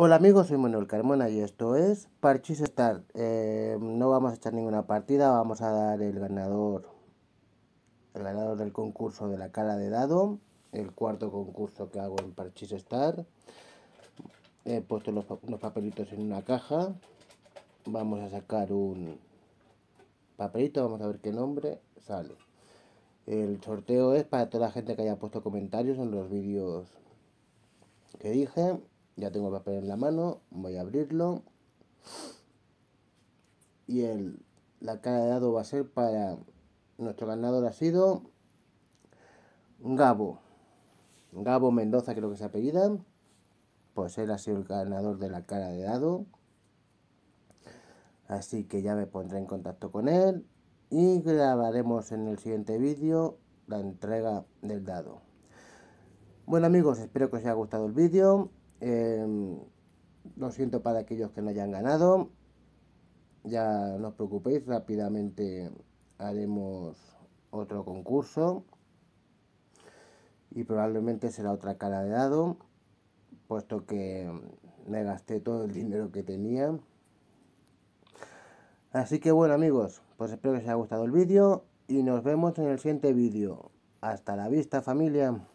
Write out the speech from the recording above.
Hola amigos, soy Manuel Carmona y esto es Parchis Star em, no vamos a echar ninguna partida, vamos a dar el ganador, el ganador del concurso de la cara de dado, el cuarto concurso que hago en Parchis Star He puesto los, papelitos en una caja. Vamos a sacar un papelito, vamos a ver qué nombre sale. El sorteo es para toda la gente que haya puesto comentarios en los vídeos que dije ya tengo papel en la mano, voy a abrirlo. Y el, la cara de dado va a ser para... Nuestro ganador ha sido Gabo. Gabo Mendoza creo que se apellida. Pues él ha sido el ganador de la cara de dado. Así que ya me pondré en contacto con él y grabaremos en el siguiente vídeo la entrega del dado. Bueno amigos, espero que os haya gustado el vídeo. Em, lo siento para aquellos que no hayan ganado. Ya no os preocupéis, rápidamente haremos otro concurso. Y probablemente será otra cara de dado, puesto que me gasté todo el dinero que tenía. Así que bueno amigos, pues espero que os haya gustado el vídeo y nos vemos en el siguiente vídeo. Hasta la vista familia.